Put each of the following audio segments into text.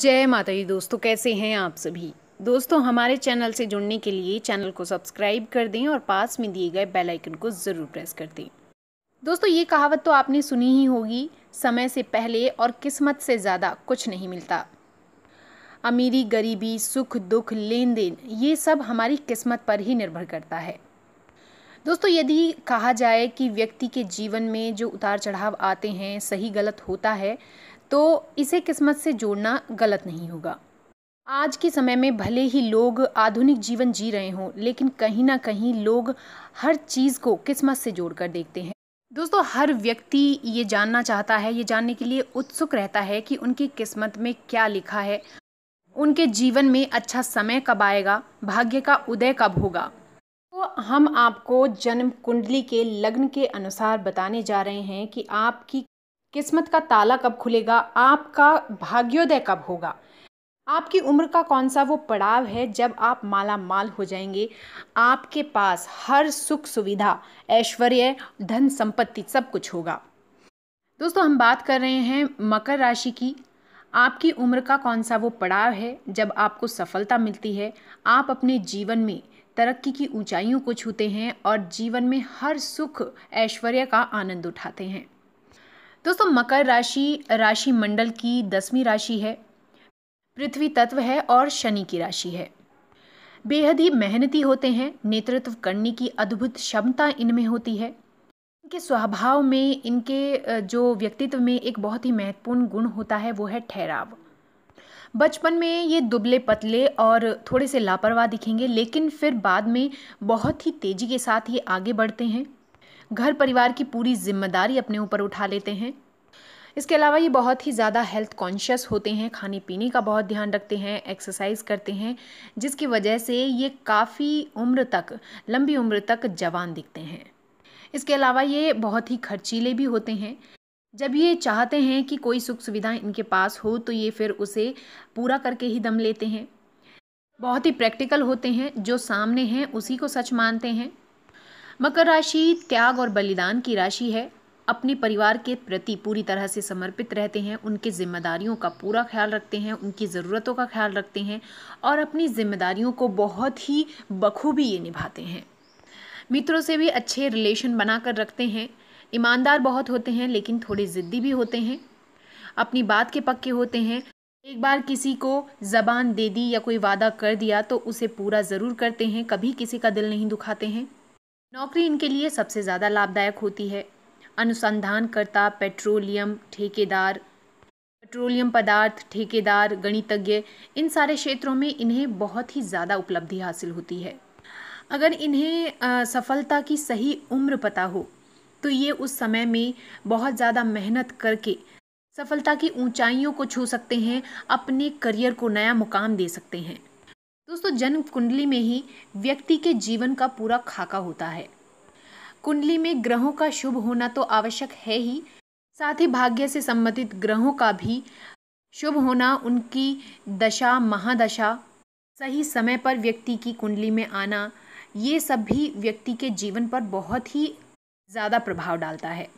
जय माता दी दोस्तों कैसे हैं आप सभी दोस्तों हमारे चैनल से जुड़ने के लिए चैनल को सब्सक्राइब कर दें और पास में दिए गए बेल आइकन को ज़रूर प्रेस कर दें दोस्तों ये कहावत तो आपने सुनी ही होगी समय से पहले और किस्मत से ज़्यादा कुछ नहीं मिलता अमीरी गरीबी सुख दुख लेन देन ये सब हमारी किस्मत पर ही निर्भर करता है दोस्तों यदि कहा जाए कि व्यक्ति के जीवन में जो उतार चढ़ाव आते हैं सही गलत होता है तो इसे किस्मत से जोड़ना गलत नहीं होगा आज के समय में भले ही लोग आधुनिक जीवन जी रहे हों लेकिन कहीं ना कहीं लोग हर चीज़ को किस्मत से जोड़कर देखते हैं दोस्तों हर व्यक्ति ये जानना चाहता है ये जानने के लिए उत्सुक रहता है कि उनकी किस्मत में क्या लिखा है उनके जीवन में अच्छा समय कब आएगा भाग्य का उदय कब होगा तो हम आपको जन्म कुंडली के लग्न के अनुसार बताने जा रहे हैं कि आपकी किस्मत का ताला कब खुलेगा आपका भाग्योदय कब होगा आपकी उम्र का कौन सा वो पड़ाव है जब आप माला माल हो जाएंगे आपके पास हर सुख सुविधा ऐश्वर्य धन संपत्ति सब कुछ होगा दोस्तों हम बात कर रहे हैं मकर राशि की आपकी उम्र का कौन सा वो पड़ाव है जब आपको सफलता मिलती है आप अपने जीवन में तरक्की की ऊंचाइयों को छूते हैं और जीवन में हर सुख ऐश्वर्य का आनंद उठाते हैं दोस्तों मकर राशि राशि मंडल की दसवीं राशि है पृथ्वी तत्व है और शनि की राशि है बेहद ही मेहनती होते हैं नेतृत्व करने की अद्भुत क्षमता इनमें होती है इनके स्वभाव में इनके जो व्यक्तित्व में एक बहुत ही महत्वपूर्ण गुण होता है वो है ठहराव बचपन में ये दुबले पतले और थोड़े से लापरवाह दिखेंगे लेकिन फिर बाद में बहुत ही तेज़ी के साथ ये आगे बढ़ते हैं घर परिवार की पूरी जिम्मेदारी अपने ऊपर उठा लेते हैं इसके अलावा ये बहुत ही ज़्यादा हेल्थ कॉन्शियस होते हैं खाने पीने का बहुत ध्यान रखते हैं एक्सरसाइज करते हैं जिसकी वजह से ये काफ़ी उम्र तक लंबी उम्र तक जवान दिखते हैं इसके अलावा ये बहुत ही खर्चीले भी होते हैं जब ये चाहते हैं कि कोई सुख सुविधा इनके पास हो तो ये फिर उसे पूरा करके ही दम लेते हैं बहुत ही प्रैक्टिकल होते हैं जो सामने हैं उसी को सच मानते हैं मकर राशि त्याग और बलिदान की राशि है अपने परिवार के प्रति पूरी तरह से समर्पित रहते हैं उनकी जिम्मेदारियों का पूरा ख्याल रखते हैं उनकी ज़रूरतों का ख्याल रखते हैं और अपनी जिम्मेदारियों को बहुत ही बखूबी ये निभाते हैं मित्रों से भी अच्छे रिलेशन बनाकर रखते हैं ईमानदार बहुत होते हैं लेकिन थोड़े ज़िद्दी भी होते हैं अपनी बात के पक्के होते हैं एक बार किसी को ज़बान दे दी या कोई वादा कर दिया तो उसे पूरा ज़रूर करते हैं कभी किसी का दिल नहीं दुखाते हैं नौकरी इनके लिए सबसे ज़्यादा लाभदायक होती है अनुसंधानकर्ता पेट्रोलियम ठेकेदार पेट्रोलियम पदार्थ ठेकेदार गणितज्ञ इन सारे क्षेत्रों में इन्हें बहुत ही ज़्यादा उपलब्धि हासिल होती है अगर इन्हें आ, सफलता की सही उम्र पता हो तो ये उस समय में बहुत ज़्यादा मेहनत करके सफलता की ऊंचाइयों को छू सकते हैं अपने करियर को नया मुकाम दे सकते हैं दोस्तों जन्म कुंडली में ही व्यक्ति के जीवन का पूरा खाका होता है कुंडली में ग्रहों का शुभ होना तो आवश्यक है ही साथ ही भाग्य से संबंधित ग्रहों का भी शुभ होना उनकी दशा महादशा सही समय पर व्यक्ति की कुंडली में आना ये सब भी व्यक्ति के जीवन पर बहुत ही ज़्यादा प्रभाव डालता है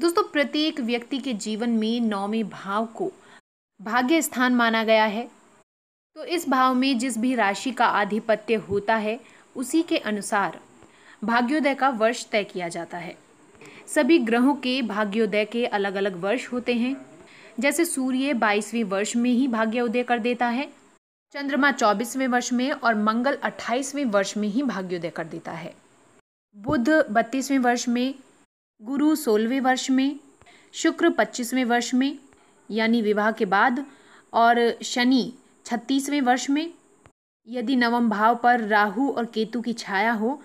दोस्तों प्रत्येक व्यक्ति के जीवन में नौवें भाव को भाग्य स्थान माना गया है तो इस भाव में जिस भी राशि का आधिपत्य होता है उसी के अनुसार भाग्योदय का वर्ष तय किया जाता है सभी ग्रहों के भाग्योदय के अलग अलग वर्ष होते हैं जैसे सूर्य बाईसवें वर्ष में ही भाग्योदय कर देता है चंद्रमा चौबीसवें वर्ष में और मंगल अट्ठाईसवें वर्ष में ही भाग्योदय कर देता है बुध बत्तीसवें वर्ष में गुरु सोलहवें वर्ष में शुक्र पच्चीसवें वर्ष में यानी विवाह के बाद और शनि छत्तीसवें वर्ष में यदि नवम भाव पर राहु और केतु की छाया हो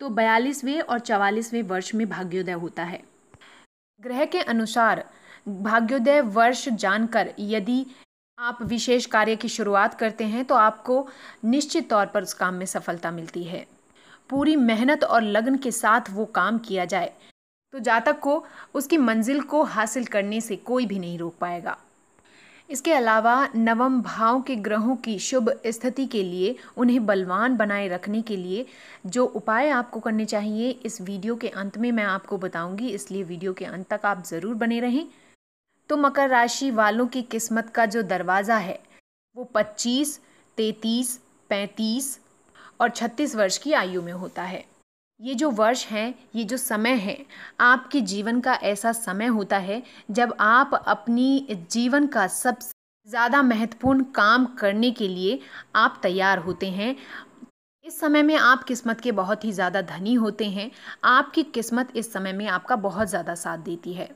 तो बयालीसवें और चवालीसवें वर्ष में भाग्योदय होता है ग्रह के अनुसार भाग्योदय वर्ष जानकर यदि आप विशेष कार्य की शुरुआत करते हैं तो आपको निश्चित तौर पर उस काम में सफलता मिलती है पूरी मेहनत और लगन के साथ वो काम किया जाए तो जातक को उसकी मंजिल को हासिल करने से कोई भी नहीं रोक पाएगा इसके अलावा नवम भाव के ग्रहों की शुभ स्थिति के लिए उन्हें बलवान बनाए रखने के लिए जो उपाय आपको करने चाहिए इस वीडियो के अंत में मैं आपको बताऊंगी इसलिए वीडियो के अंत तक आप ज़रूर बने रहें तो मकर राशि वालों की किस्मत का जो दरवाज़ा है वो पच्चीस तैतीस पैंतीस और छत्तीस वर्ष की आयु में होता है ये जो वर्ष हैं ये जो समय है आपके जीवन का ऐसा समय होता है जब आप अपनी जीवन का सबसे ज़्यादा महत्वपूर्ण काम करने के लिए आप तैयार होते हैं इस समय में आप किस्मत के बहुत ही ज़्यादा धनी होते हैं आपकी किस्मत इस समय में आपका बहुत ज़्यादा साथ देती है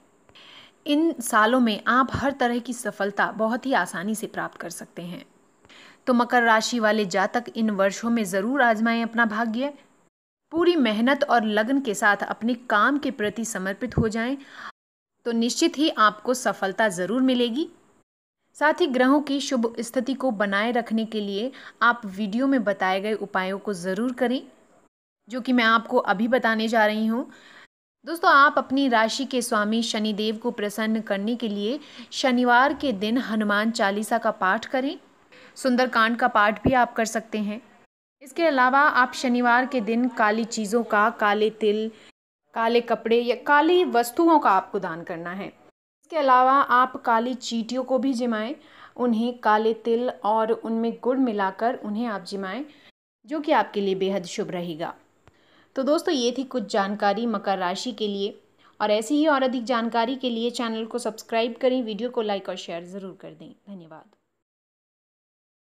इन सालों में आप हर तरह की सफलता बहुत ही आसानी से प्राप्त कर सकते हैं तो मकर राशि वाले जातक इन वर्षों में ज़रूर आजमाएं अपना भाग्य पूरी मेहनत और लगन के साथ अपने काम के प्रति समर्पित हो जाएं तो निश्चित ही आपको सफलता ज़रूर मिलेगी साथ ही ग्रहों की शुभ स्थिति को बनाए रखने के लिए आप वीडियो में बताए गए उपायों को ज़रूर करें जो कि मैं आपको अभी बताने जा रही हूँ दोस्तों आप अपनी राशि के स्वामी शनिदेव को प्रसन्न करने के लिए शनिवार के दिन हनुमान चालीसा का पाठ करें सुंदरकांड का पाठ भी आप कर सकते हैं इसके अलावा आप शनिवार के दिन काली चीज़ों का काले तिल काले कपड़े या काली वस्तुओं का आपको दान करना है इसके अलावा आप काली चीटियों को भी जिमाएं उन्हें काले तिल और उनमें गुड़ मिलाकर उन्हें आप जिमाएं जो कि आपके लिए बेहद शुभ रहेगा तो दोस्तों ये थी कुछ जानकारी मकर राशि के लिए और ऐसी ही और अधिक जानकारी के लिए चैनल को सब्सक्राइब करें वीडियो को लाइक और शेयर ज़रूर कर दें धन्यवाद